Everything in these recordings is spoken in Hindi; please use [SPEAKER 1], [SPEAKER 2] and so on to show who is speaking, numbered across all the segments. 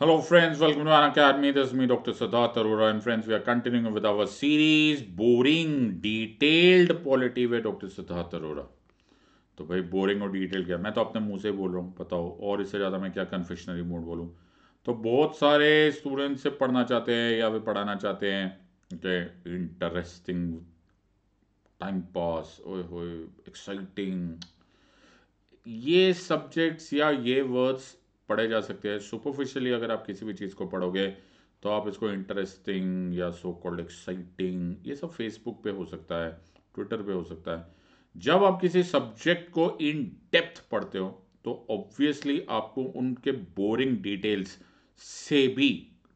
[SPEAKER 1] Hello friends, welcome to An Academy. This is me, Dr. Siddharth Arora, and friends, we are continuing with our series boring detailed polity वे डॉक्टर सिद्धार्थ अरोरा तो भाई बोरिंग और डिटेल क्या मैं तो अपने मुंह से बोल रहा हूँ बताओ और इससे ज़्यादा मैं क्या कन्फेशनरी मोड बोलूँ तो बहुत सारे स्टूडेंट्स से पढ़ना चाहते हैं या वे पढ़ाना चाहते हैं के इंटरेस्टिंग टाइम पास एक्साइटिंग ये सब्जेक्ट्स या ये वर्ड्स पढ़े जा सकते हैं सुपरफिशियली अगर आप किसी भी चीज़ को पढ़ोगे तो आप इसको इंटरेस्टिंग या सो कॉल्ड एक्साइटिंग ये सब फेसबुक पे हो सकता है ट्विटर पे हो सकता है जब आप किसी सब्जेक्ट को इन डेप्थ पढ़ते हो तो ऑब्वियसली आपको उनके बोरिंग डिटेल्स से भी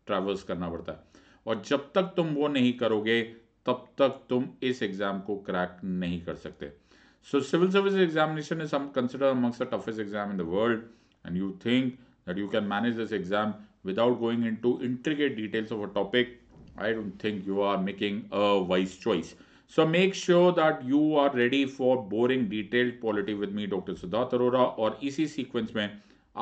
[SPEAKER 1] ट्रैवल्स करना पड़ता है और जब तक तुम वो नहीं करोगे तब तक तुम इस एग्ज़ाम को क्रैक नहीं कर सकते so civil service examination is some consider amongst the toughest exam in the world and you think that you can manage this exam without going into intricate details of a topic, I don't think you are making a wise choice. So make sure that you are ready for boring detailed polity with me Dr. Siddharth Arora or इसी sequence. में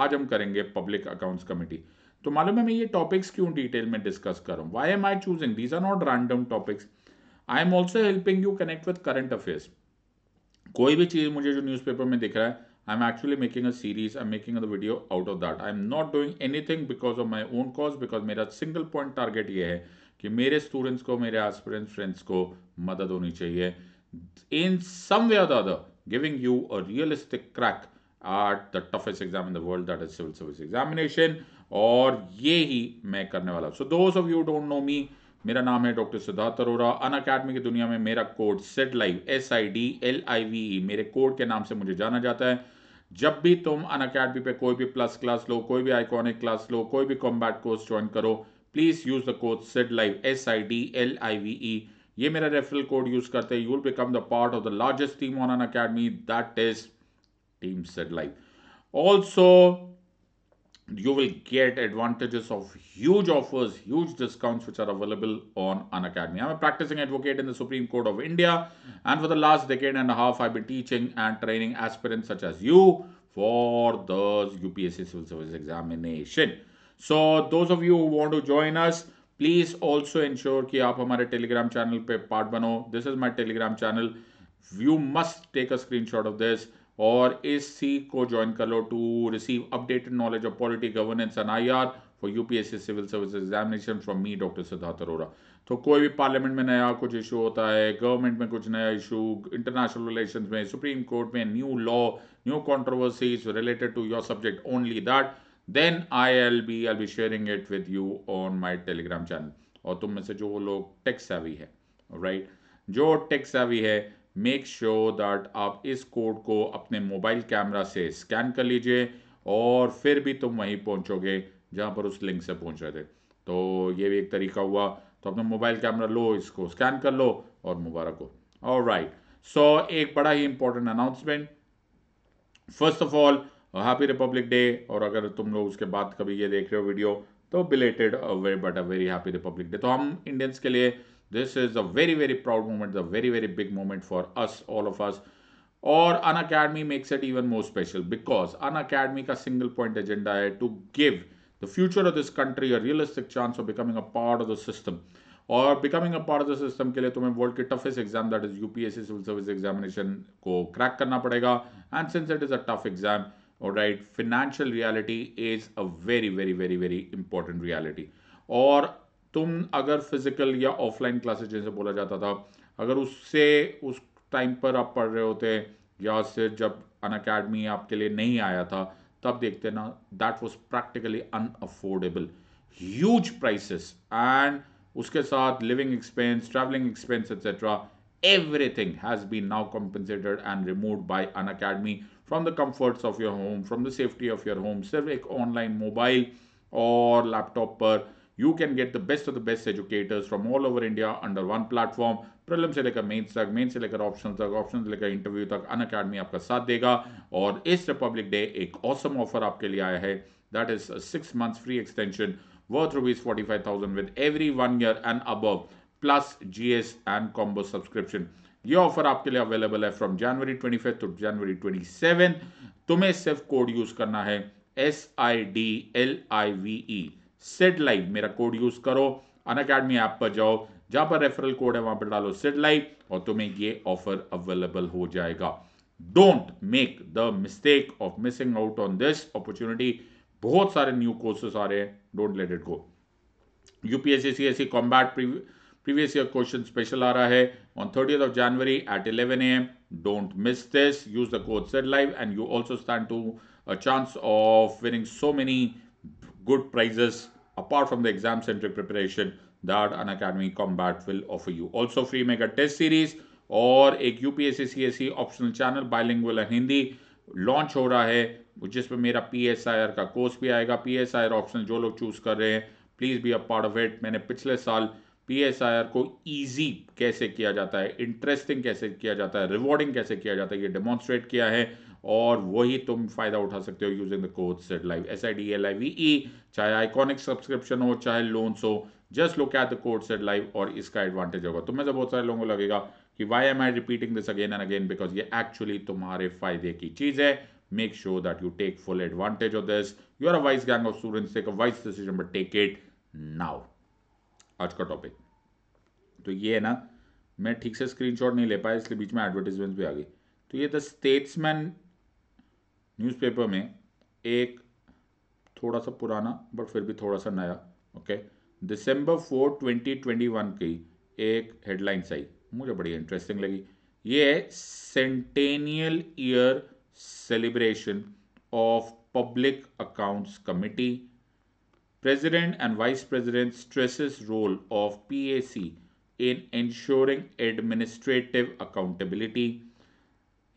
[SPEAKER 1] आज हम करेंगे public accounts committee. तो मालूम है मैं ये टॉपिक्स क्यों डिटेल में डिस्कस कर रहा हूँ why am I choosing these are not random topics I am also helping you connect with current affairs कोई भी चीज़ मुझे जो न्यूज़पेपर में दिख रहा है I'm actually making a series, I'm making the video out of that. I'm not doing anything because of my own cause because मेरा सिंगल पॉइंट टारगेट ये है कि मेरे स्टूडेंट्स को मेरे एस्पिरेंट फ्रेंड्स को मदद होनी चाहिए इन सम वे और other giving you a realistic crack at the toughest exam in the world that is civil service examination और ये ही मैं करने वाला हूँ so those of you don't know me मेरा नाम है doctor Siddharth Arora Unacademy की दुनिया में मेरा code set live S I D L I V मेरे कोड के नाम से मुझे जाना जाता है जब भी तुम अन अकेडमी पर कोई भी प्लस क्लास लो कोई भी आइकॉनिक क्लास लो कोई भी कॉम्बैट कोर्स ज्वाइन करो please use the code set live S I D L I V E ये मेरा रेफरल कोड यूज़ करते हैं you will become the part of the largest team on Unacademy that is team set live also you will get advantages of huge offers, huge discounts which are available on Unacademy. I'm a practicing advocate in the Supreme Court of India, and for the last decade and a half, I've been teaching and training aspirants such as you for the UPSC Civil Service examination. So, those of you who want to join us, please also ensure कि आप हमारे टेलीग्राम चैनल पे पार्ट बनो This is my Telegram channel. You must take a screenshot of this. Seat को ज्वाइन कर लो to receive updated knowledge of polity governance and I R for UPSC civil service examination from me doctor Siddharth Arora तो कोई भी पार्लियामेंट में नया कुछ इशू होता है गवर्नमेंट में कुछ नया इशू इंटरनेशनल रिलेशन में सुप्रीम कोर्ट में new law new controversies related to your subject only that then I'll be I be sharing it with you on my Telegram channel और तुम में से जो लोग टेक्स हैवी है राइट right? जो टेक्स हैवी है मेक श्योर दैट आप इस कोड को अपने मोबाइल कैमरा से स्कैन कर लीजिए और फिर भी तुम वहीं पहुंचोगे जहां पर उस लिंक से पहुंच रहे थे तो ये भी एक तरीका हुआ तो अपना मोबाइल कैमरा लो इसको स्कैन कर लो और मुबारक हो और राइट सो एक बड़ा ही important announcement first of all happy republic day और अगर तुम लोग उसके बाद कभी ये देख रहे हो वीडियो तो belated very but a very happy republic day तो हम इंडियंस के लिए this is a very very proud moment a very very big moment for us all of us or an academy makes it even more special because an academy has a single point agenda to give the future of this country a realistic chance of becoming a part of the system or becoming a part of the system ke liye tumhe world ke toughest exam that is upsc civil service examination ko crack karna padega and since it is a tough exam all right financial reality is a very very very very important reality or तुम अगर फिज़िकल या ऑफलाइन क्लासेज जैसे बोला जाता था अगर उससे उस टाइम पर आप पढ़ रहे होते या से जब अन अकेडमी आपके लिए नहीं आया था तब देखते ना that was practically affordable huge prices and उसके साथ living expense travelling expense etcetera everything has been now compensated and remove by Unacademy from the comforts of your home from the safety of your home सिर्फ एक ऑनलाइन मोबाइल और लैपटॉप पर you can get the best of the best educators from all over India under one platform. Prelim से लेकर मेन्स तक मेन्स से लेकर ऑप्शन तक ऑप्शन से लेकर इंटरव्यू तक अन अकेडमी आपका साथ देगा और इस रिपब्लिक डे एक ऑसम ऑफर आपके लिए आया है that is six months free extension worth rupees forty five thousand with every one year and above plus GS and combo subscription ये ऑफर आपके लिए अवेलेबल है from January twenty fifth to January twenty seven तुम्हें सिर्फ कोड यूज करना है S I D L I V E set live मेरा कोड यूज करो अन अकेडमी ऐप पर जाओ जहां पर रेफरल कोड है वहां पर डालो सेट लाइव और तुम्हें ये ऑफर अवेलेबल हो जाएगा don't make the mistake of missing out on this opportunity बहुत सारे न्यू कोर्सेस आ रहे हैं don't let it go UPSC C S combat previous year question special आ रहा है on thirty of January at eleven AM don't miss this use the code set live and you also stand to a chance of winning so many good prizes apart from the exam centric preparation that an academy combat will offer you also free mega test series और एक UPSC CSC optional channel bilingual Hindi launch हो रहा है जिसमें मेरा पी एस आई आर का कोर्स भी आएगा P S I R option जो लोग चूज कर रहे हैं please be a part of it मैंने पिछले साल पी एस आई आर को ईजी कैसे किया जाता है इंटरेस्टिंग कैसे किया जाता है रिवॉर्डिंग कैसे किया जाता है ये डेमोन्स्ट्रेट किया है और वही तुम फ़ायदा उठा सकते हो using the code set live S I D L I V E चाहे आइकॉनिक सब्सक्रिप्शन हो चाहे लोन्स हो just look at the code set live और इसका एडवांटेज होगा तुम्हें से बहुत सारे लोगों को लगेगा कि why am I repeating this again and again because ये एक्चुअली तुम्हारे फायदे की चीज़ है make sure that you take full advantage of this you are a wise gang of students take a wise decision but take it now आज का टॉपिक तो ये है ना मैं ठीक से स्क्रीनशॉट नहीं ले पाया इसलिए बीच में एडवर्टीजमेंट भी आ गई तो ये द स्टेट्समैन न्यूज़पेपर में एक थोड़ा सा पुराना बट फिर भी थोड़ा सा नया okay December four twenty twenty one की एक हेडलाइंस आई मुझे बड़ी इंटरेस्टिंग लगी ये है centennial year celebration of public accounts committee president and vice president stresses role of PAC in ensuring administrative accountability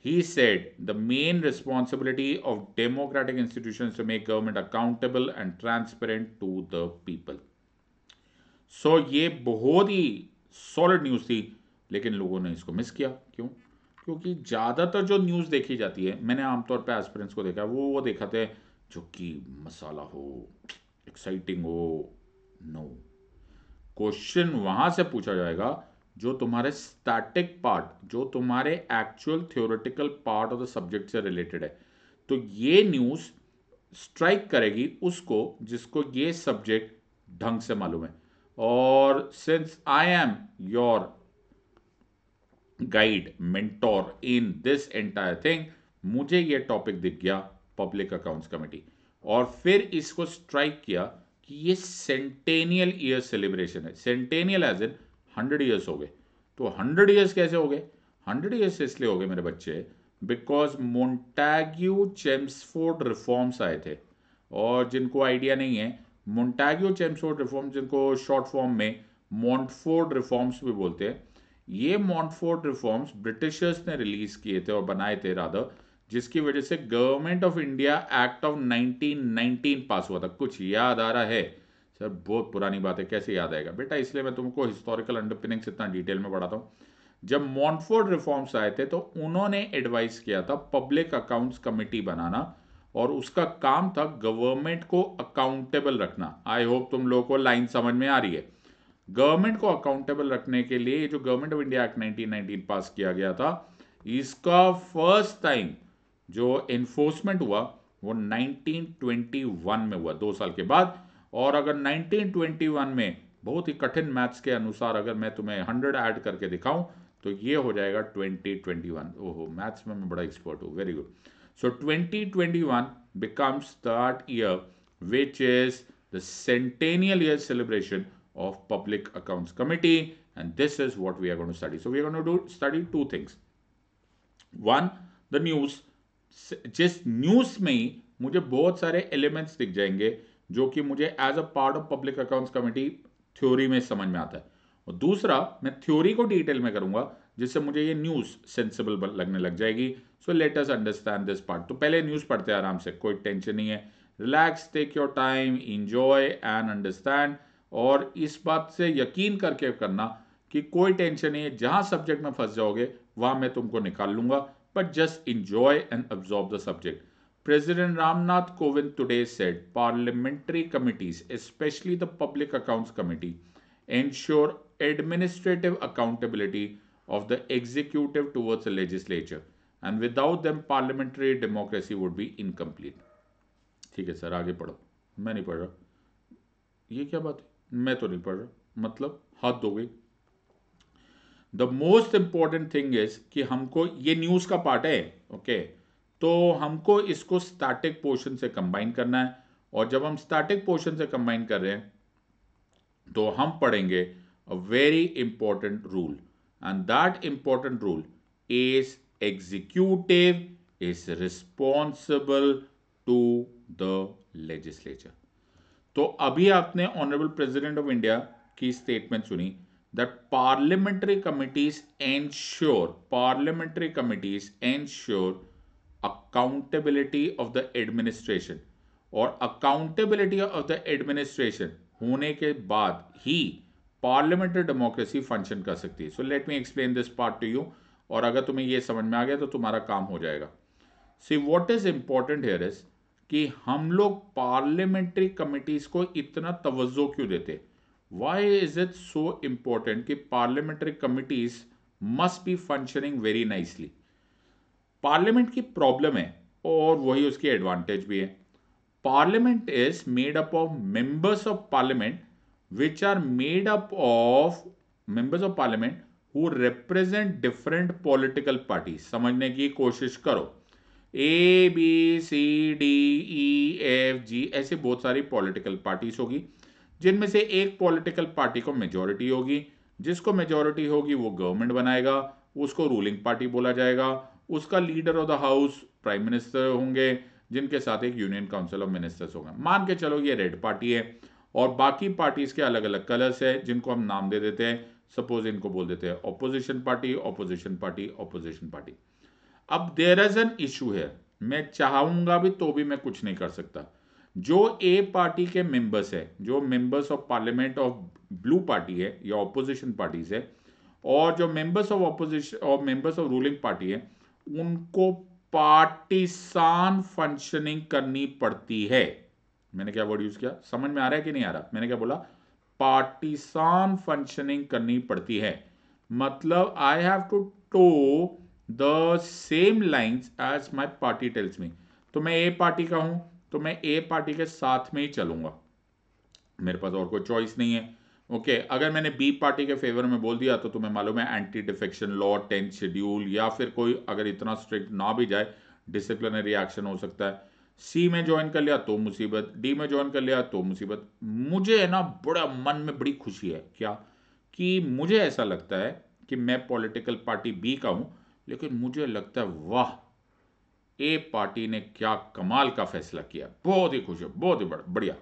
[SPEAKER 1] He said the main responsibility of democratic institutions to make government accountable and transparent to the people. So so, ये बहुत ही सॉलिड न्यूज़ थी लेकिन लोगों ने इसको मिस किया क्यों क्योंकि ज़्यादातर जो न्यूज़ देखी जाती है मैंने आमतौर पर एस्पिरेंट्स को देखा वो वो देखा थे जो कि मसाला हो एक्साइटिंग हो नो क्वेश्चन वहां से पूछा जाएगा जो तुम्हारे स्टैटिक पार्ट जो तुम्हारे actual theoretical part of the subject से रिलेटेड है तो ये न्यूज़ स्ट्राइक करेगी उसको जिसको ये सब्जेक्ट ढंग से मालूम है और since I am your guide mentor in this entire thing मुझे ये टॉपिक दिख गया पब्लिक अकाउंट्स कमेटी और फिर इसको स्ट्राइक किया कि ये सेंटेनियल ईयर सेलिब्रेशन है centennial as in hundred years हो गए तो हंड्रेड ईयर्स कैसे हो गए हंड्रेड ईयर्स इसलिए हो गए मेरे बच्चे बिकॉज मोन्टैग्यू चेम्सफोर्ड रिफॉर्म्स आए थे और जिनको आइडिया नहीं है मोन्टैग्यो चेम्सफोर्ड रिफॉर्म जिनको शॉर्ट फॉर्म में मॉन्टफोर्ड रिफॉर्म्स भी बोलते हैं ये मॉन्टफोर्ड रिफॉर्म्स ब्रिटिशर्स ने रिलीज किए थे और बनाए थे राधा जिसकी वजह से government of India act of 1919 पास हुआ था कुछ याद आ रहा है सर बहुत पुरानी बात है कैसे याद आएगा बेटा इसलिए मैं तुमको हिस्टोरिकल अंडरपिनिंग्स इतना डिटेल में पढ़ाता हूँ जब मॉन्टफोर्ड रिफॉर्म्स आए थे तो उन्होंने एडवाइस किया था पब्लिक अकाउंट्स कमेटी बनाना और उसका काम था गवर्नमेंट को अकाउंटेबल रखना आई होप तुम लोगों को लाइन समझ में आ रही है गवर्नमेंट को अकाउंटेबल रखने के लिए ये जो government of India act nineteen पास किया गया था इसका फर्स्ट टाइम जो एनफोर्समेंट हुआ वो 1921 में हुआ दो साल के बाद और अगर 1921 में बहुत ही कठिन मैथ्स के अनुसार अगर मैं तुम्हें हंड्रेड ऐड करके दिखाऊं तो ये हो जाएगा 2021 ओहो मैथ्स में मैं बड़ा एक्सपर्ट हूँ very good so 2021 becomes that year which is the centennial year celebration of public accounts committee and this is what we are gonna study so we are do study two things one the news जिस न्यूज में ही मुझे बहुत सारे एलिमेंट्स दिख जाएंगे जो कि मुझे as a part of public accounts committee theory में समझ में आता है और दूसरा मैं थ्योरी को डिटेल में करूंगा जिससे मुझे ये न्यूज़ सेंसिबल लगने लग जाएगी so let us understand this part तो पहले न्यूज़ पढ़ते हैं आराम से कोई टेंशन नहीं है relax take your time enjoy and understand और इस बात से यकीन करके करना कि कोई टेंशन नहीं है जहां सब्जेक्ट में फंस जाओगे वहां मैं तुमको निकाल लूंगा but just enjoy and observe the subject President Ramnath Kovind today said parliamentary committees, especially the Public Accounts Committee, ensure administrative accountability of the executive towards the legislature and without them parliamentary democracy would be incomplete. ठीक है सर आगे पढ़ो मैं नहीं पढ़ रहा ये क्या बात है मैं तो नहीं पढ़ रहा मतलब हाथ धो गई the most important thing is कि हमको ये न्यूज़ का पार्ट है ओके okay? तो हमको इसको स्टैटिक पोर्शन से कंबाइन करना है और जब हम स्टैटिक पोर्शन से कंबाइन कर रहे हैं तो हम पढ़ेंगे a very important rule and that important rule is executive is responsible to the legislature तो अभी आपने ऑनरेबल प्रेसिडेंट ऑफ इंडिया की स्टेटमेंट सुनी that parliamentary committees sure parliamentary committees ensure accountability of the administration और अकाउंटेबिलिटी ऑफ द एडमिनिस्ट्रेशन होने के बाद ही पार्लियामेंट्री डेमोक्रेसी फंक्शन कर सकती है so let me explain this part to you और अगर तुम्हें यह समझ में आ गया तो तुम्हारा काम हो जाएगा see what is important here is कि हम लोग पार्लियामेंट्री कमिटीज को इतना तवज्जो क्यों देते why is it so important कि parliamentary committees must be functioning very nicely parliament की प्रॉब्लम है और वही उसकी एडवांटेज भी है parliament is made up of members of parliament which are made up of members of parliament who represent different political party समझने की कोशिश करो A B C D E F G ऐसे बहुत सारी पॉलिटिकल पार्टीज होगी जिनमें से एक पॉलिटिकल पार्टी को मेजोरिटी होगी जिसको मेजोरिटी होगी वो गवर्नमेंट बनाएगा उसको रूलिंग पार्टी बोला जाएगा उसका leader of the house prime minister होंगे जिनके साथ एक यूनियन काउंसिल ऑफ मिनिस्टर्स होगा मान के चलो ये रेड पार्टी है और बाकी पार्टीज के अलग अलग कलर्स है जिनको हम नाम दे देते हैं सपोज इनको बोल देते हैं opposition party opposition party opposition party अब देर इज एन इशू है मैं चाहूंगा भी तो भी मैं कुछ नहीं कर सकता जो ए पार्टी के मेंबर्स है जो members of parliament of blue party है या ऑपोजिशन पार्टीज है और जो मेंबर्स ऑफ ऑपोजिशन और मेंबर्स ऑफ रूलिंग पार्टी है उनको पार्टीसान फंक्शनिंग करनी पड़ती है मैंने क्या वर्ड यूज किया समझ में आ रहा है कि नहीं आ रहा मैंने क्या बोला पार्टीसान फंक्शनिंग करनी पड़ती है मतलब I have to toe the same line as my party tells me तो मैं ए पार्टी का हूं तो मैं ए पार्टी के साथ में ही चलूंगा मेरे पास और कोई चॉइस नहीं है ओके okay, अगर मैंने बी पार्टी के फेवर में बोल दिया तो तुम्हें मालूम है anti defection law tenth schedule या फिर कोई अगर इतना स्ट्रिक्ट ना भी जाए डिसिप्लिनरी एक्शन हो सकता है सी में ज्वाइन कर लिया तो मुसीबत डी में ज्वाइन कर लिया तो मुसीबत मुझे है ना बड़ा मन में बड़ी खुशी है क्या कि मुझे ऐसा लगता है कि मैं पॉलिटिकल पार्टी बी का हूं लेकिन मुझे लगता है वाह ए पार्टी ने क्या कमाल का फैसला किया बहुत ही खुश है बहुत ही बढ़िया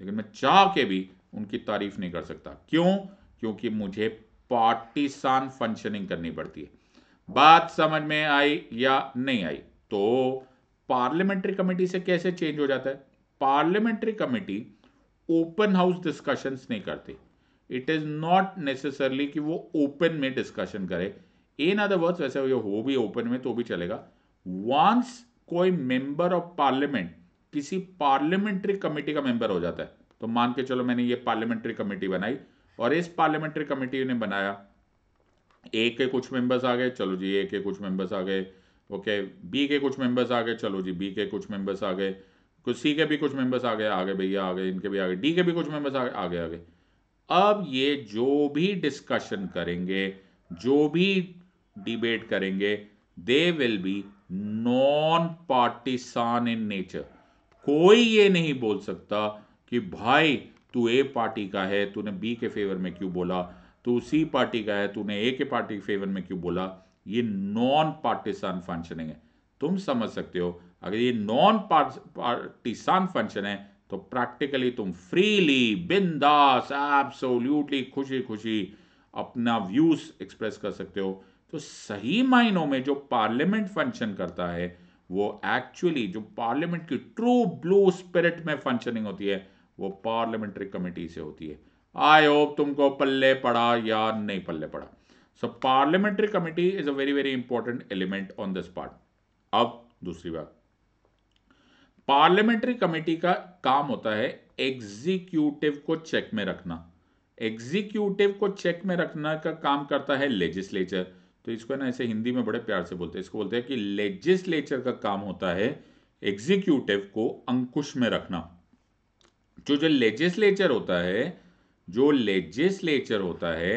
[SPEAKER 1] लेकिन मैं चाह के भी उनकी तारीफ नहीं कर सकता क्यों क्योंकि मुझे पार्टीसान फंक्शनिंग करनी पड़ती है बात समझ में आई या नहीं आई तो पार्लियामेंट्री कमेटी से कैसे चेंज हो जाता है parliamentary committee open house discussions नहीं करती इट इज नॉट नेसेसरली कि वो ओपन में डिस्कशन करे इन अदर वर्ड्स वैसे वो हो भी ओपन में तो भी चलेगा वंस कोई मेंबर ऑफ पार्लियामेंट किसी पार्लियामेंट्री कमेटी का मेंबर हो जाता है तो मान के चलो मैंने ये पार्लियामेंट्री कमेटी बनाई और इस पार्लियामेंट्री कमेटी ने बनाया ए के कुछ मेंबर्स आ गए चलो जी ए के कुछ मेंबर्स आ गए ओके बी के कुछ मेंबर्स आ गए चलो जी बी के कुछ मेंबर्स आ गए कुछ सी के भी कुछ मेंबर्स आ गए आ गए भैया आ गए इनके भी आ गए डी के भी कुछ मेंबर्स आ गए आ गए आ गए अब ये जो भी डिस्कशन करेंगे जो भी डिबेट करेंगे they will be non partisan in nature कोई ये नहीं बोल सकता कि भाई तू ए पार्टी का है तूने बी के फेवर में क्यों बोला तू सी पार्टी का है तूने ए के पार्टी के फेवर में क्यों बोला ये नॉन पार्टिसान फंक्शनिंग है तुम समझ सकते हो अगर ये नॉन पार्टिसान फंक्शन है तो प्रैक्टिकली तुम फ्रीली बिंदास एब्सोल्युटली खुशी खुशी अपना व्यूज एक्सप्रेस कर सकते हो तो सही मायनों में जो पार्लियामेंट फंक्शन करता है वो एक्चुअली जो पार्लियामेंट की ट्रू ब्लू स्पिरिट में फंक्शनिंग होती है वो पार्लियामेंट्री कमेटी से होती है आई होप तुमको पल्ले पड़ा या नहीं पल्ले पड़ा so parliamentary committee is a very very important element on this part अब दूसरी बात पार्लियामेंट्री कमेटी का काम होता है एग्जीक्यूटिव को चेक में रखना एग्जीक्यूटिव को चेक में रखना का काम करता है लेजिस्लेचर तो इसको ना ऐसे हिंदी में बड़े प्यार से बोलते हैं इसको बोलते हैं कि लेजिस्लेचर का काम होता है एग्जीक्यूटिव को अंकुश में रखना जो जो लेजिस्लेचर होता है जो लेजिस्लेचर होता है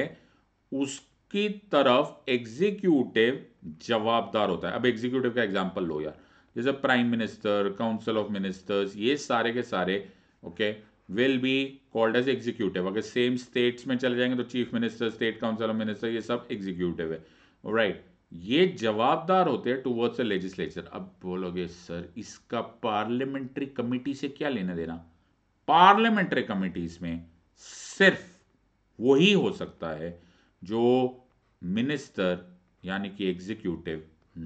[SPEAKER 1] उसकी तरफ एग्जीक्यूटिव जवाबदार होता है अब एग्जीक्यूटिव का एग्जाम्पल लो यार जैसे prime minister council of ministers ये सारे के सारे okay will be called as executive अगर सेम स्टेट्स में चले जाएंगे तो chief minister state council of minister ये सब एग्जीक्यूटिव है राइट right. ये जवाबदार होते हैं टूवर्ड्स द लेजिस्लेचर अब बोलोगे सर इसका पार्लियामेंट्री कमिटी से क्या लेना देना पार्लियामेंट्री कमिटीज में सिर्फ वही हो सकता है जो मिनिस्टर यानी कि एग्जीक्यूटिव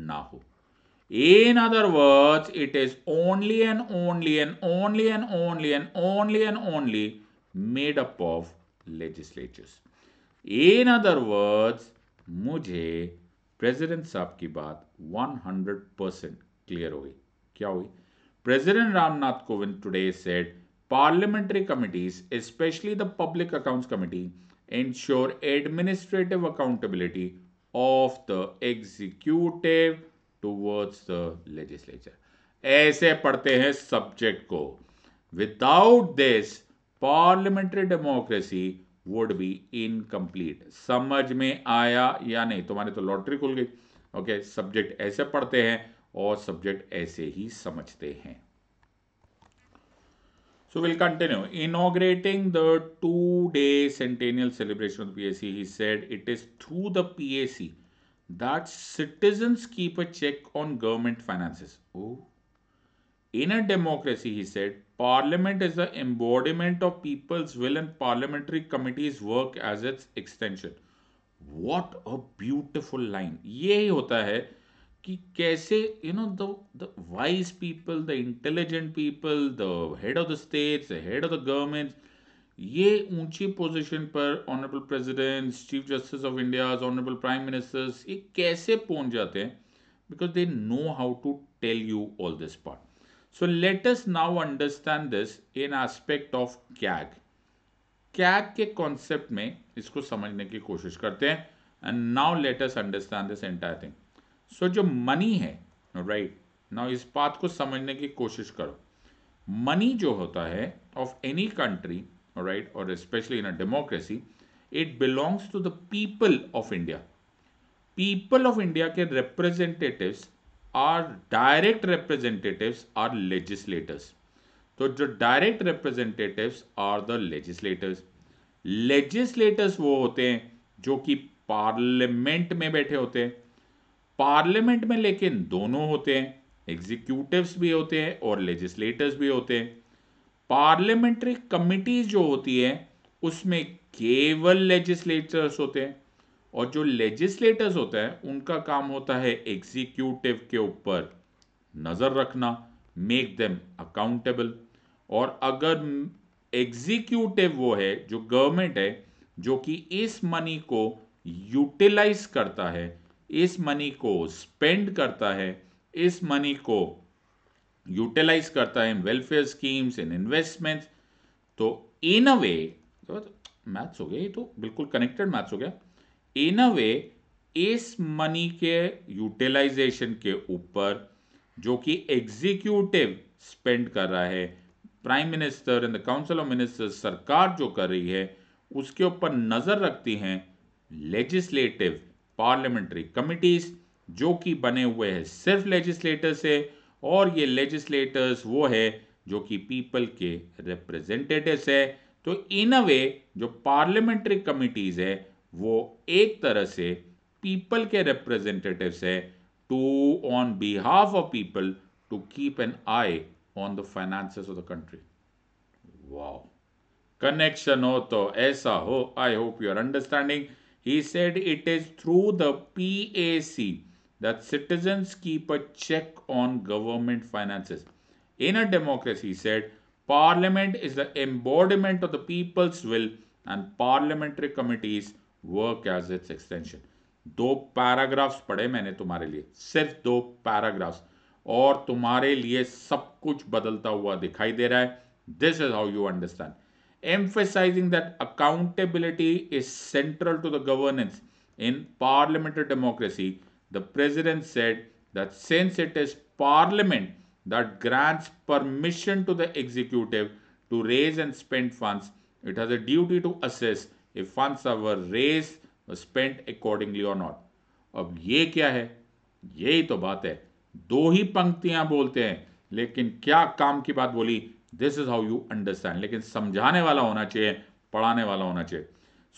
[SPEAKER 1] ना हो in other words it is only and only and only and only and only and only made up of legislatures in other words मुझे प्रेसिडेंट साहब की बात 100 परसेंट क्लियर हुई क्या हुई president Ramnath Kovind today said Parliamentary committees, especially the Public Accounts Committee, ensure administrative accountability of the executive towards the legislature. ऐसे पढ़ते हैं सब्जेक्ट को without this parliamentary democracy would be incomplete समझ में आया या नहीं तुम्हारे तो लॉटरी खुल गई ओके सब्जेक्ट ऐसे पढ़ते हैं और सब्जेक्ट ऐसे ही समझते हैं So we'll continue. Inaugurating the two-day centennial celebration of the PAC, he said, it is through the PAC that citizens keep a check on government finances. Oh. In a democracy, he said, Parliament is the embodiment of people's will and parliamentary committees work as its extension. What a beautiful line. यही होता है कि कैसे you know the wise people the intelligent people the head of the states head of the government ये ऊंची पोजीशन पर honourable president chief justice of India honourable prime ministers ये कैसे पहुंच जाते हैं because they know how to tell you all this part so let us now understand this in aspect of CAG CAG के कॉन्सेप्ट में इसको समझने की कोशिश करते हैं and now let understand this entire thing so जो मनी है राइट ना इस बात को समझने की कोशिश करो मनी जो होता है ऑफ एनी कंट्री राइट और specially in a democracy it belongs to the people of India people of India के representatives are direct representatives are legislators तो जो direct representatives are the legislators legislators वो होते हैं जो कि पार्लियामेंट में बैठे होते हैं पार्लियामेंट में लेकिन दोनों होते हैं एग्जीक्यूटिव्स भी होते हैं और लेजिस्लेटर्स भी होते हैं पार्लियामेंट्री कमिटी जो होती है उसमें केवल लेजिस्लेटर्स होते हैं और जो लेजिस्लेटर्स होते हैं उनका काम होता है एग्जीक्यूटिव के ऊपर नज़र रखना मेक देम अकाउंटेबल और अगर एग्जीक्यूटिव वो है जो गवर्नमेंट है जो कि इस मनी को यूटिलाइज करता है इस मनी को स्पेंड करता है इस मनी को यूटिलाइज करता है in welfare schemes in investment तो इन अ वे मैथ्स हो गया ये तो बिल्कुल कनेक्टेड मैथ्स हो गया इन अ वे इस मनी के यूटिलाइजेशन के ऊपर जो कि एग्जीक्यूटिव स्पेंड कर रहा है prime minister and the council of minister सरकार जो कर रही है उसके ऊपर नज़र रखती हैं लेजिस्लेटिव पार्लियामेंट्री कमिटीज़ जो कि बने हुए हैं सिर्फ लेजिस्लेटर से और ये लेजिस्लेटर्स वो है जो कि पीपल के रिप्रेजेंटेटिव्स है तो इन अ वे जो पार्लियामेंट्री कमिटीज़ है वो एक तरह से पीपल के रिप्रेजेंटेटिव्स है to on behalf of people to keep an eye on the finance of the country wow connection हो तो ऐसा हो I hope you are understanding He said it is through the PAC that citizens keep a check on government finances. In a democracy, he said, Parliament is the embodiment of the people's will and parliamentary committees work as its extension. दो पैराग्राफ्स पढ़े मैंने तुम्हारे लिए सिर्फ दो पैराग्राफ्स और तुम्हारे लिए सब कुछ बदलता हुआ दिखाई दे रहा है this is how you understand emphasizing that accountability is central to the governance in parliamentary democracy, the president said that since it is parliament that grants permission to the executive to raise and spend funds, it has a duty to assess if funds are raised or spent accordingly or not. अब ये क्या है यही तो बात है दो ही पंक्तियां बोलते हैं लेकिन क्या काम की बात बोली this is how you understand लेकिन समझाने वाला होना चाहिए पढ़ाने वाला होना चाहिए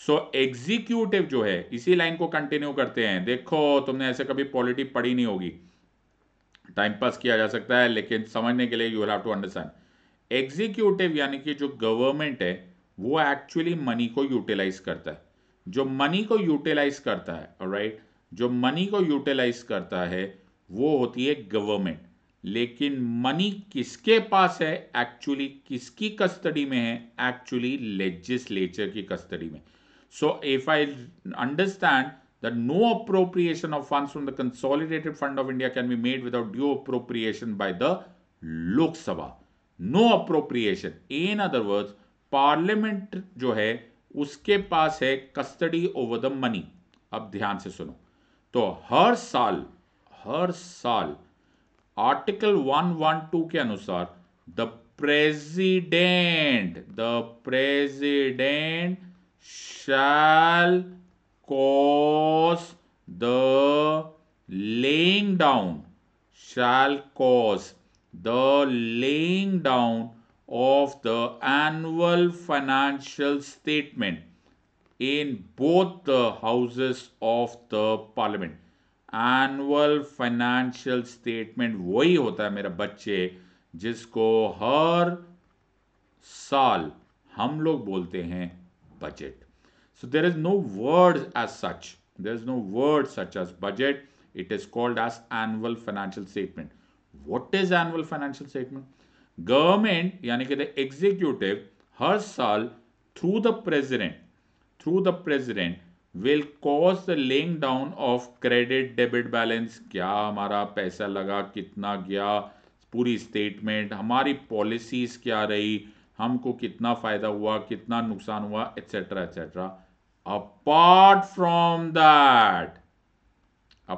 [SPEAKER 1] सो so, एग्जीक्यूटिव जो है इसी लाइन को कंटिन्यू करते हैं देखो तुमने ऐसे कभी पॉलिटी पढ़ी नहीं होगी टाइम पास किया जा सकता है लेकिन समझने के लिए you have to understand executive यानी कि जो गवर्नमेंट है वो एक्चुअली मनी को यूटिलाइज करता है जो मनी को यूटिलाइज करता है राइट right? जो मनी को यूटिलाइज करता है वो होती है गवर्नमेंट लेकिन मनी किसके पास है एक्चुअली किसकी कस्टडी में है एक्चुअली लेजिस्लेचर की कस्टडी में so if I understand the no appropriation of funds from the consolidated fund of India can be made without due appropriation by the Lok Sabha no appropriation in other words parliament जो है उसके पास है कस्टडी ओवर द मनी अब ध्यान से सुनो तो हर साल हर साल Article 112 के अनुसार the president the president shall cause the laying down shall cause the laying down of the annual financial statement in both the houses of the parliament annual financial statement वही होता है मेरा बच्चे जिसको हर साल हम लोग बोलते हैं budget so there is no word as such there is no word such as budget it is called as annual financial statement what is annual financial statement government यानी कि द एग्जीक्यूटिव हर साल through the president through the president will cause the laying down of credit debit balance क्या हमारा पैसा लगा कितना गया पूरी स्टेटमेंट हमारी पॉलिसीज क्या रही हमको कितना फ़ायदा हुआ कितना नुकसान हुआ etcetera etcetera apart from that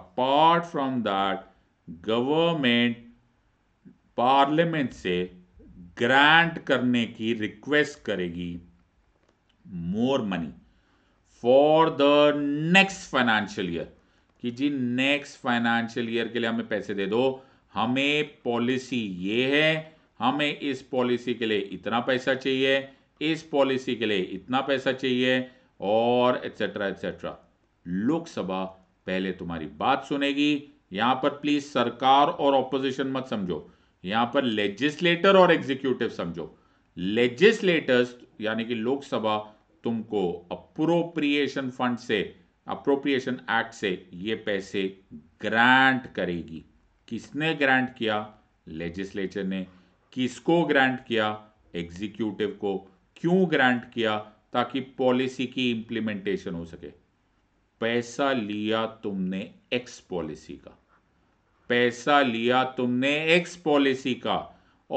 [SPEAKER 1] apart from that government parliament से ग्रांट करने की रिक्वेस्ट करेगी more money for the next financial year कि जी नेक्स्ट फाइनेंशियल ईयर के लिए हमें पैसे दे दो हमें पॉलिसी ये है हमें इस पॉलिसी के लिए इतना पैसा चाहिए इस पॉलिसी के लिए इतना पैसा चाहिए और एट्सेट्रा एट्सेट्रा लोकसभा पहले तुम्हारी बात सुनेगी यहां पर प्लीज सरकार और ऑपोजिशन मत समझो यहां पर लेजिस्लेटर और एग्जीक्यूटिव समझो लेजिस्लेटर्स यानी कि लोकसभा तुमको अप्रोप्रिएशन फंड से अप्रोप्रिएशन एक्ट से ये पैसे ग्रांट करेगी किसने ग्रांट किया लेजिस्लेचर ने किसको ग्रांट किया एग्जीक्यूटिव को क्यों ग्रांट किया ताकि पॉलिसी की इंप्लीमेंटेशन हो सके पैसा लिया तुमने एक्स पॉलिसी का पैसा लिया तुमने एक्स पॉलिसी का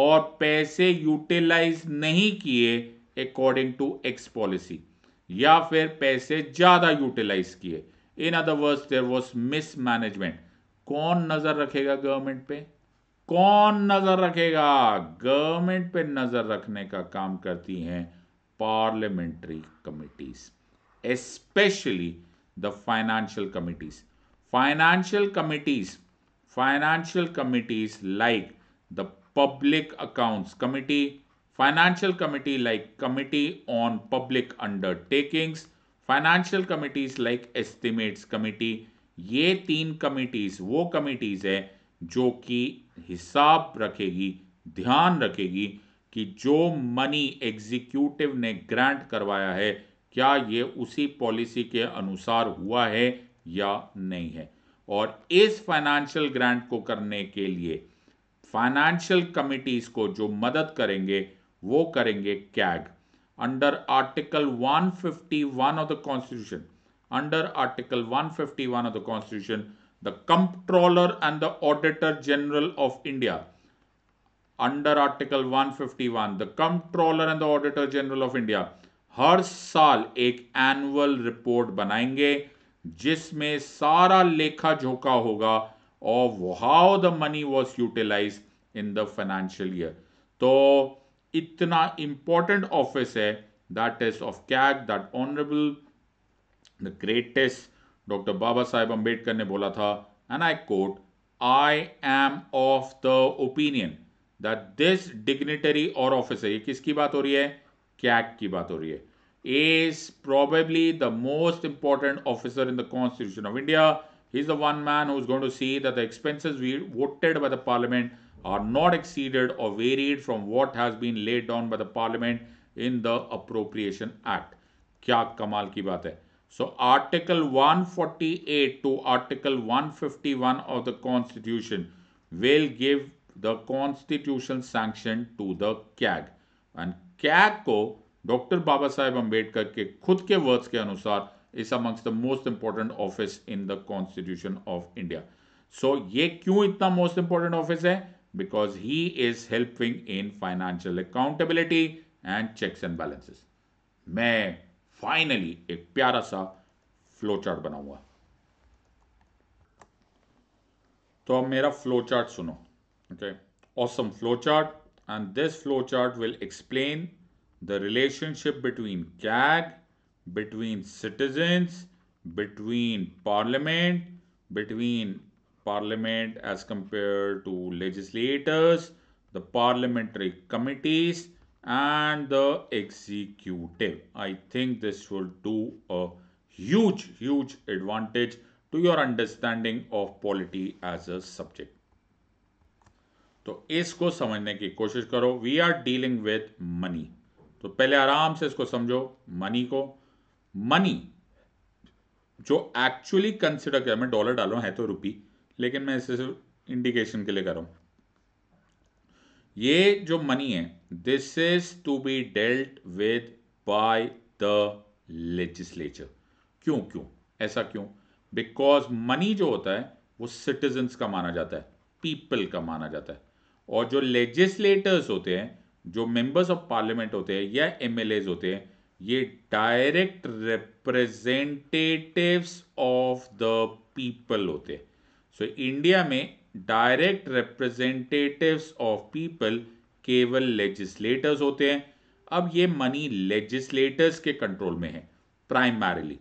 [SPEAKER 1] और पैसे यूटिलाइज नहीं किए अकॉर्डिंग टू एक्स पॉलिसी या फिर पैसे ज़्यादा यूटिलाइज किए in other words there was mismanagement कौन नज़र रखेगा गवर्नमेंट पे कौन नज़र रखेगा गवर्नमेंट पे नज़र रखने का काम करती हैं parliamentary committees especially the financial committees financial committees financial committees like the public accounts committee financial committee like committee on public undertakings financial committees like estimates committee ये तीन कमिटीज वो कमिटीज है जो कि हिसाब रखेगी ध्यान रखेगी कि जो मनी एग्जीक्यूटिव ने ग्रांट करवाया है क्या ये उसी पॉलिसी के अनुसार हुआ है या नहीं है और इस फाइनेंशियल ग्रांट को करने के लिए फाइनेंशियल कमिटीज़ को जो मदद करेंगे वो करेंगे CAG under article 151 of the constitution under article 151 of the constitution the comptroller and the auditor general of India under article 151 the controller and the auditor general of India हर साल एक एनुअल रिपोर्ट बनाएंगे जिसमें सारा लेखा झोंका होगा और how the money was utilise in the financial year तो इतना इम्पॉर्टेंट ऑफिस है that is of CAG that honourable the greatest doctor Baba Saheb Ambedkar ने बोला था and I quote I am of the opinion that this dignitary और ऑफिस है ये किसकी बात हो रही है कैग की बात हो रही है is probably the most important officer in the Constitution of India. He's the one man who's going to see that the expenses voted by the parliament are not exceeded or varied from what has been laid down by the parliament in the appropriation act क्या कमाल की बात है so article 148 to article 151 of the constitution will give the constitution sanction to the CAG and CAG को डॉक्टर बाबा साहेब अंबेडकर के खुद के वर्ड्स के अनुसार is amongst the most important office in the constitution of India so ये क्यों इतना मोस्ट इंपॉर्टेंट ऑफिस है because he is helping in financial accountability and checks and balances. मैं फाइनली एक प्यारा सा फ्लो चार्ट बनाऊंगा तो अब मेरा फ्लो चार्ट सुनो okay awesome flow chart and this flow chart will explain the relationship between CAG between citizens between parliament between parliament as compared to legislators, the parliamentary committees and the executive. I think this will do a huge, huge advantage to your understanding of polity as a subject. तो इसको समझने की कोशिश करो we are dealing with money तो पहले आराम से इसको समझो मनी को मनी जो एक्चुअली कंसिडर कर मैं डॉलर डालो है तो रुपी लेकिन मैं इसे सिर्फ इंडिकेशन के लिए कर रहा हूं ये जो मनी है this is to be dealt with by the legislature क्यों क्यों ऐसा क्यों बिकॉज मनी जो होता है वो सिटीजन का माना जाता है पीपल का माना जाता है और जो लेजिस्लेटर्स होते हैं जो मेंबर्स ऑफ पार्लियामेंट होते हैं या एम होते हैं ये direct representatives of the people होते हैं सो इंडिया में डायरेक्ट रिप्रेजेंटेटिव्स ऑफ पीपल केवल लेजिस्लेटर्स होते हैं अब ये मनी लेजिस्लेटर्स के कंट्रोल में है प्राइमरीली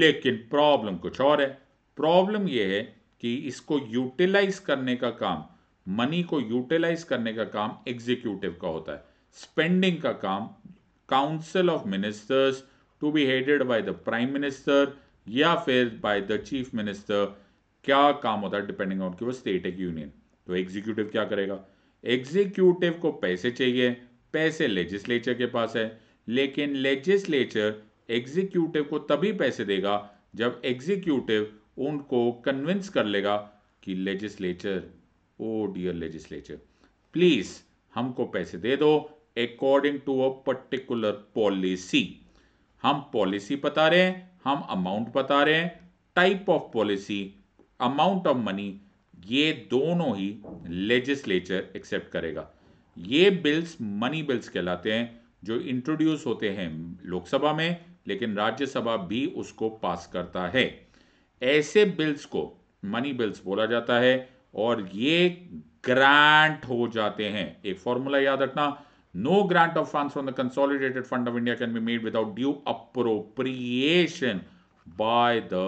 [SPEAKER 1] लेकिन प्रॉब्लम कुछ और है प्रॉब्लम ये है कि इसको यूटिलाइज करने का काम मनी को यूटिलाइज करने का काम एग्जीक्यूटिव का होता है स्पेंडिंग का काम council of ministers to be headed by the prime minister या फिर बाय द चीफ मिनिस्टर क्या काम होता है डिपेंडिंग ऑन कि वो स्टेट है कि यूनियन तो एग्जीक्यूटिव क्या करेगा एग्जीक्यूटिव को पैसे चाहिए पैसे लेजिस्लेचर के पास है लेकिन लेजिस्लेचर एग्जीक्यूटिव को तभी पैसे देगा जब एग्जीक्यूटिव उनको कन्विंस कर लेगा कि legislature oh dear legislature please हमको पैसे दे दो according to a particular policy हम पॉलिसी बता रहे हैं हम अमाउंट बता रहे हैं type of policy amount of money ये दोनों ही लेजिस्लेचर एक्सेप्ट करेगा ये बिल्स मनी बिल्स कहलाते हैं जो इंट्रोड्यूस होते हैं लोकसभा में लेकिन राज्यसभा भी उसको पास करता है ऐसे बिल्स को मनी बिल्स बोला जाता है और ये ग्रांट हो जाते हैं एक फॉर्मूला याद रखना no grant of funds from the consolidated fund of India can be made without due appropriation by the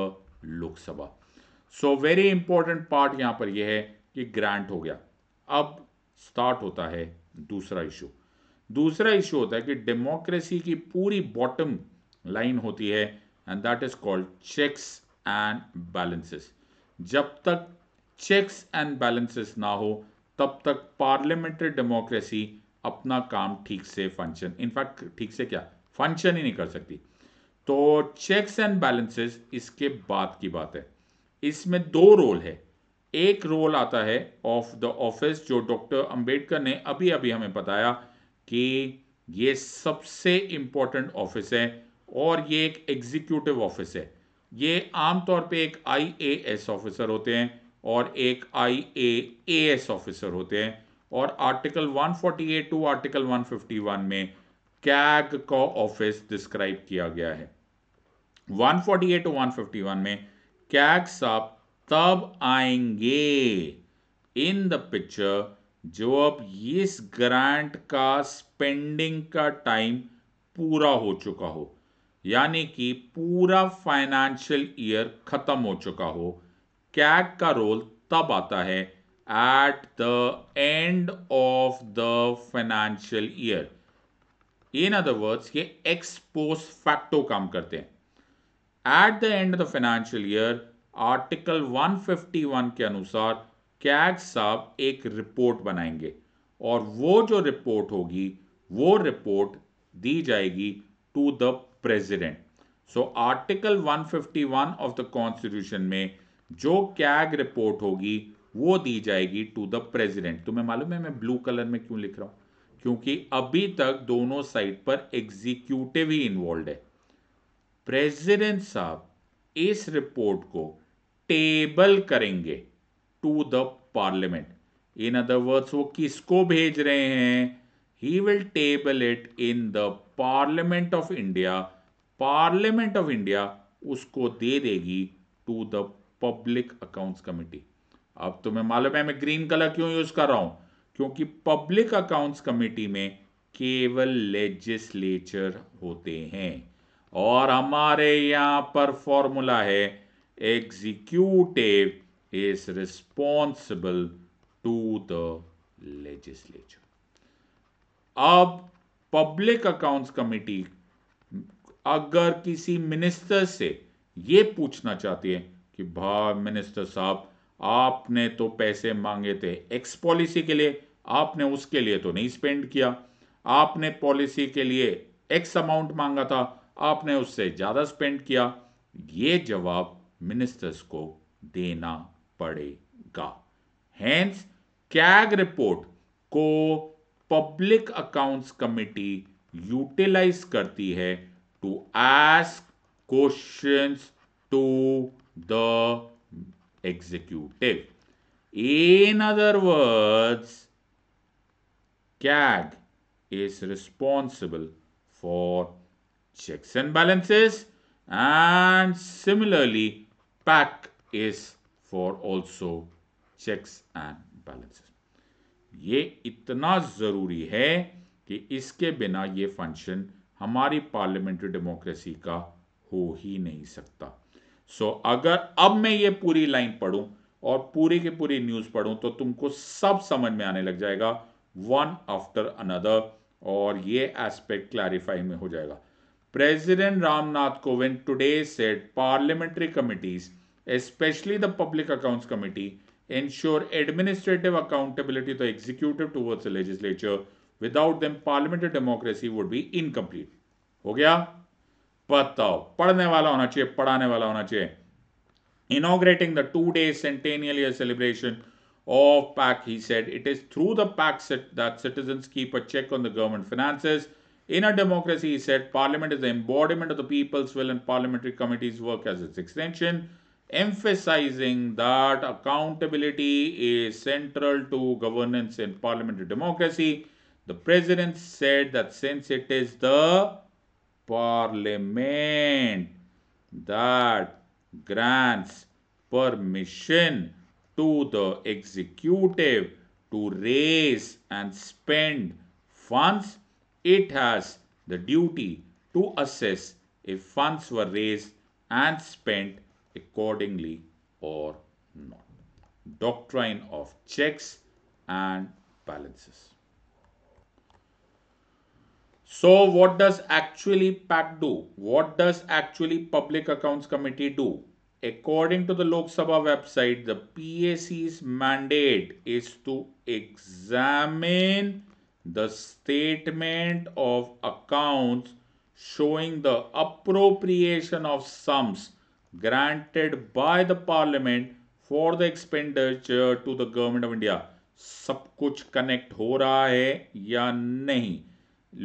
[SPEAKER 1] Lok Sabha so very important part यहां पर यह है कि ग्रांट हो गया अब स्टार्ट होता है दूसरा इशू दूसरा इशू होता है कि डेमोक्रेसी की पूरी बॉटम लाइन होती है and that is called checks and balances जब तक चेक्स एंड बैलेंसेस ना हो तब तक पार्लियामेंट्री डेमोक्रेसी अपना काम ठीक से फंक्शन इनफैक्ट ठीक से क्या फंक्शन ही नहीं कर सकती तो चेक्स एंड बैलेंसेस इसके बाद की बात है इसमें दो रोल है एक रोल आता है ऑफ द ऑफिस जो डॉक्टर अंबेडकर ने अभी अभी हमें बताया कि ये सबसे इंपॉर्टेंट ऑफिस है और ये एक एग्जीक्यूटिव ऑफिस है ये आमतौर पे एक आईएएस ऑफिसर होते हैं और एक आईएएस ऑफिसर होते हैं और आर्टिकल 148 टू आर्टिकल 151 में कैग का ऑफिस डिस्क्राइब किया गया है 148 टू 151 में कैक्स अप तब आएंगे इन द पिक्चर जो अब इस ग्रांट का स्पेंडिंग का टाइम पूरा हो चुका हो यानी कि पूरा फाइनेंशियल ईयर खत्म हो चुका हो कैक का रोल तब आता है at the end of the financial year in other words ये एक्सपोज फैक्टो काम करते हैं at the end of the financial year article 151 के अनुसार कैग साहब एक रिपोर्ट बनाएंगे और वो जो रिपोर्ट होगी वो रिपोर्ट दी जाएगी to the president so article 151 of the constitution में जो कैग रिपोर्ट होगी वो दी जाएगी टू द प्रेसिडेंट तुम्हें मालूम है मैं ब्लू कलर में क्यों लिख रहा हूं क्योंकि अभी तक दोनों साइड पर एग्जीक्यूटिव ही इन्वॉल्व है प्रेसिडेंट साहब इस रिपोर्ट को टेबल करेंगे to the parliament in other words वो किसको भेज रहे हैं he will table it in the parliament of India parliament of India उसको दे देगी to the public accounts committee अब तुम्हें तो मालूम है मैं ग्रीन कलर क्यों यूज कर रहा हूं क्योंकि पब्लिक अकाउंट्स कमेटी में केवल लेजिस्लेचर होते हैं और हमारे यहाँ पर फॉर्मूला है executive is responsible to the legislature अब पब्लिक अकाउंट्स कमेटी अगर किसी मिनिस्टर से ये पूछना चाहती है कि भाई मिनिस्टर साहब आपने तो पैसे मांगे थे एक्स पॉलिसी के लिए आपने उसके लिए तो नहीं स्पेंड किया आपने पॉलिसी के लिए एक्स अमाउंट मांगा था आपने उससे ज़्यादा स्पेंड किया ये जवाब मिनिस्टर्स को देना पड़ेगा हैंस कैग रिपोर्ट को पब्लिक अकाउंट्स कमेटी यूटिलाइज करती है to ask questions to the executive in other words CAG is responsible for checks and balances and similarly PAC is for also checks and balances. ये इतना ज़रूरी है कि इसके बिना ये फंक्शन हमारी पार्लियामेंट्री डेमोक्रेसी का हो ही नहीं सकता सो so, अगर अब मैं ये पूरी लाइन पढ़ूं और पूरी की पूरी न्यूज़ पढ़ूं तो तुमको सब समझ में आने लग जाएगा वन आफ्टर अनदर और ये एस्पेक्ट क्लैरिफाई में हो जाएगा President Ramnath Kovind today said parliamentary committees, especially the Public Accounts Committee, ensure administrative accountability to the executive towards the legislature. Without them, parliamentary democracy would be incomplete. हो गया बताओ पढ़ने वाला होना चाहिए पढ़ाने वाला होना चाहिए inaugurating the two day centennial year celebration of PAC, he said, It is through the PAC that citizens keep a check on the government finances in a democracy, he said, Parliament is the embodiment of the people's will and parliamentary committees work as its extension, emphasizing that accountability is central to governance in parliamentary democracy. The president said that since it is the parliament that grants permission to the executive to raise and spend funds it has the duty to assess if funds were raised and spent accordingly or not. Doctrine of checks and balances. So what does actually PAC do? What does actually Public Accounts Committee do? According to the Lok Sabha website, the PAC's mandate is to examine the statement of account showing the appropriation of sums granted by the parliament for the expenditure to the government of India सब कुछ कनेक्ट हो रहा है या नहीं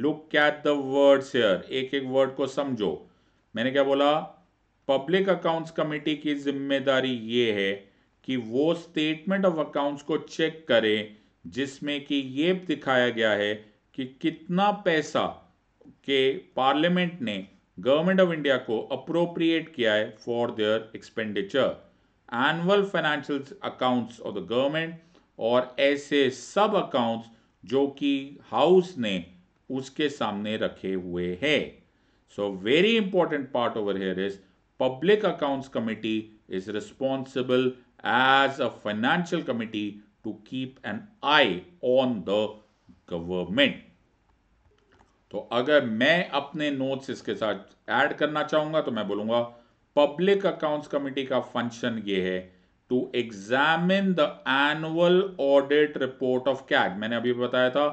[SPEAKER 1] look at the words here एक एक वर्ड को समझो मैंने क्या बोला पब्लिक अकाउंट्स कमेटी की जिम्मेदारी ये है कि वो स्टेटमेंट ऑफ अकाउंट्स को चेक करें जिसमें कि ये दिखाया गया है कि कितना पैसा के पार्लियामेंट ने गवर्नमेंट ऑफ इंडिया को अप्रोप्रिएट किया है for their expenditure annual financial accounts of the government और ऐसे सब अकाउंट्स जो कि हाउस ने उसके सामने रखे हुए है so very important part over here is public accounts committee is responsible as a financial committee to keep an eye on the government. तो अगर मैं अपने नोट्स इसके साथ ऐड करना चाहूंगा तो मैं बोलूंगा पब्लिक अकाउंट्स कमिटी का फंक्शन ये है to examine the annual audit report of CAG मैंने अभी बताया था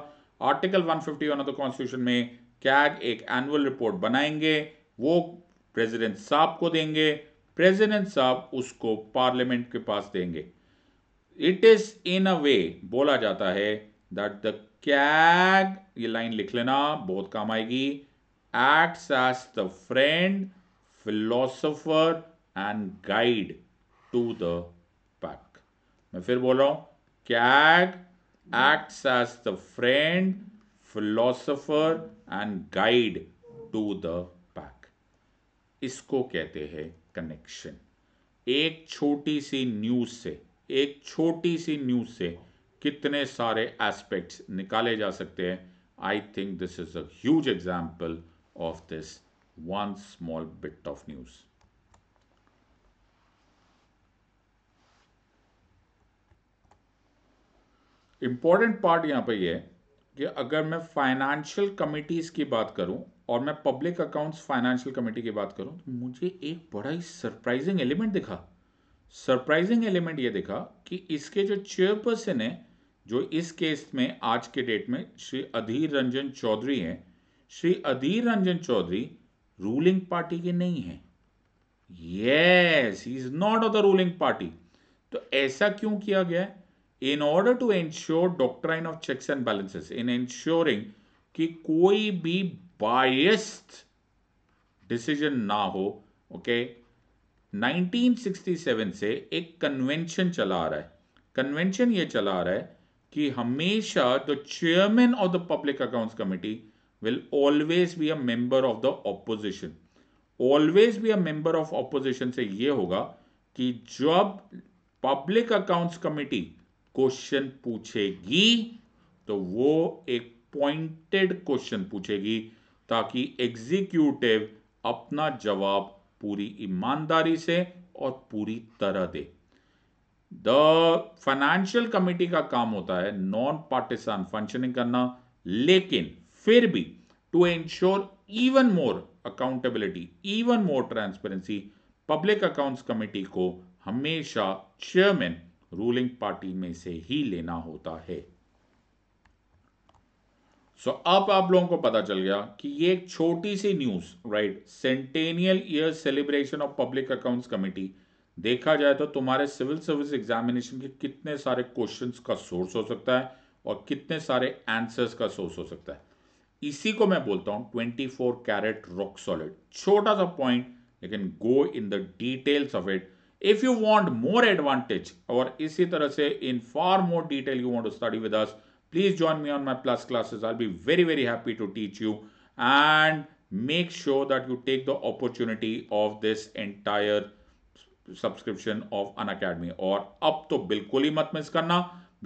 [SPEAKER 1] आर्टिकल 151 ऑफ द कॉन्स्टिट्यूशन में कैग एक एनुअल रिपोर्ट बनाएंगे वो प्रेसिडेंट साहब को देंगे प्रेसिडेंट साहब उसको पार्लियामेंट के पास देंगे इट इज इन अ वे बोला जाता है दैट द कैग ये लाइन लिख लेना बहुत काम आएगी act as the friend philosopher and guide to the PAC मैं फिर बोल रहा हूं CAG act as the friend philosopher and guide to the PAC इसको कहते हैं कनेक्शन एक छोटी सी न्यूज से एक छोटी सी न्यूज़ से कितने सारे एस्पेक्ट्स निकाले जा सकते हैं I think this is as example of this one small bit of news important part यहां पर यह है कि अगर मैं फाइनेंशियल कमिटीज़ की बात करूं और मैं पब्लिक अकाउंट्स फाइनेंशियल कमेटी की बात करूं तो मुझे एक बड़ा ही सरप्राइजिंग एलिमेंट दिखा सरप्राइजिंग एलिमेंट ये देखा कि इसके जो चेयरपर्सन है जो इस केस में आज के डेट में श्री अधीर रंजन चौधरी हैं श्री अधीर रंजन चौधरी रूलिंग पार्टी के नहीं हैं yes he is not of the ruling party तो ऐसा क्यों किया गया in order to ensure doctrine of checks and balances in ensuring कि कोई भी बायस्ड डिसीजन ना हो ओके okay? 1967 से एक कन्वेंशन चला आ रहा है कन्वेंशन ये चला आ रहा है कि हमेशा the chairman of the public accounts committee will always be a member of the opposition always be a member of opposition से ये होगा कि जब पब्लिक अकाउंट्स कमेटी क्वेश्चन पूछेगी तो वो एक पॉइंटेड क्वेश्चन पूछेगी ताकि एग्जीक्यूटिव अपना जवाब पूरी ईमानदारी से और पूरी तरह दे द फाइनेंशियल कमेटी का काम होता है नॉन पार्टिसन फंक्शनिंग करना लेकिन फिर भी to ensure even more accountability even more transparency public accounts committee को हमेशा चेयरमैन रूलिंग पार्टी में से ही लेना होता है सो so, अब आप लोगों को पता चल गया कि ये एक छोटी सी news right centennial year celebration of public accounts committee देखा जाए तो तुम्हारे सिविल सर्विस एग्जामिनेशन के कितने सारे क्वेश्चंस का सोर्स हो सकता है और कितने सारे आंसर्स का सोर्स हो सकता है इसी को मैं बोलता हूं twenty four carat rock solid छोटा सा पॉइंट लेकिन go in the details of it if you want more advantage और इसी तरह से in far more detail you want to study with us please join me on my plus classes i'll be very very happy to teach you and make sure that you take the opportunity of this entire subscription of an academy or up to bilkuli mat miss karna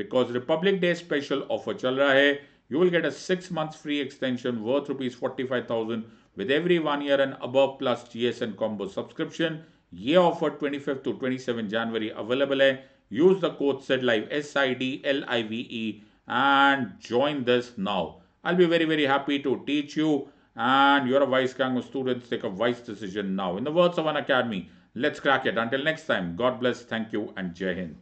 [SPEAKER 1] because republic day special offer chal raha hai you will get a 6 months free extension worth rupees 45000 with every one year and above plus gsn combo subscription ये offer twenty fifth to 27 January available है use the code said live S and join this now. I'll be very, very happy to teach you. And you're a wise gang of students. Take a wise decision now. In the words of an academy, let's crack it. Until next time, God bless, thank you, and Jai Hind.